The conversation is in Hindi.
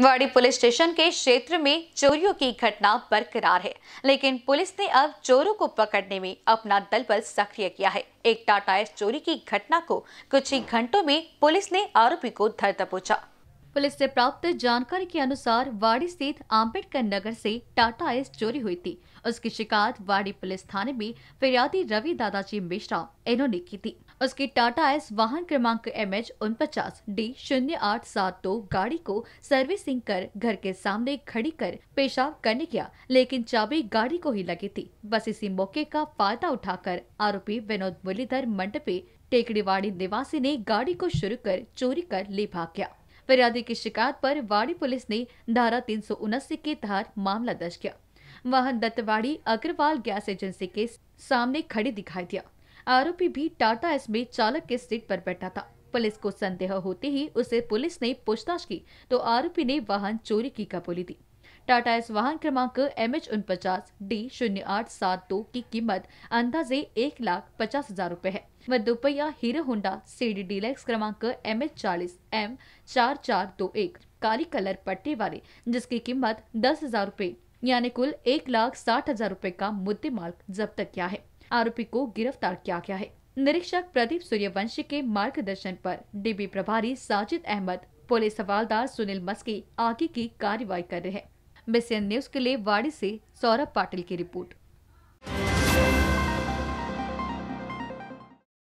वाड़ी पुलिस स्टेशन के क्षेत्र में चोरियों की घटना बरकरार है लेकिन पुलिस ने अब चोरों को पकड़ने में अपना दल बल सक्रिय किया है एक टाटा एस चोरी की घटना को कुछ ही घंटों में पुलिस ने आरोपी को धर दबोचा पुलिस से प्राप्त जानकारी के अनुसार वाड़ी स्थित आम्बेडकर नगर से टाटा एस चोरी हुई थी उसकी शिकायत वाड़ी पुलिस थाने में फिरियादी रवि दादाजी मिश्रा इन्होंने की थी उसके टाटा एस वाहन क्रमांक एम एच उनपचास डी शून्य आठ सात दो गाड़ी को सर्विसिंग कर घर के सामने खड़ी कर पेशाब करने गया लेकिन चाबी गाड़ी को ही लगी थी बस इसी मौके का फायदा उठाकर आरोपी विनोद मुरलीधर मंडपे टेकड़ीवाड़ी निवासी ने गाड़ी को शुरू कर चोरी कर ले भाग गया फरियादी की शिकायत पर वाड़ी पुलिस ने धारा तीन सौ के तहत मामला दर्ज किया वाहन दत्तवाड़ी अग्रवाल गैस एजेंसी के सामने खड़ी दिखाई दिया आरोपी भी टाटा एस चालक के सीट पर बैठा था पुलिस को संदेह होते ही उसे पुलिस ने पूछताछ की तो आरोपी ने वाहन चोरी की कबूली दी टाटा एस वाहन क्रमांक एम एच उनपचास डी शून्य आठ सात दो की कीमत अंदाजे एक लाख पचास हजार रूपए है व दोपहिया हीरो होंडा सीडी डीलक्स क्रमांक एम एच चालीस एम चार चार दो एक काली कलर पट्टे वाले जिसकी कीमत दस हजार रूपए यानी कुल एक लाख साठ हजार रूपए का मुद्दे माल जब्त किया है आरोपी को गिरफ्तार किया गया है निरीक्षक प्रदीप सूर्यवंशी के मार्गदर्शन पर डीबी प्रभारी साजिद अहमद पुलिस हवालदार सुनील मस्की आगे की कार्रवाई कर रहे हैं बीसीएन न्यूज के लिए वाड़ी से सौरभ पाटिल की रिपोर्ट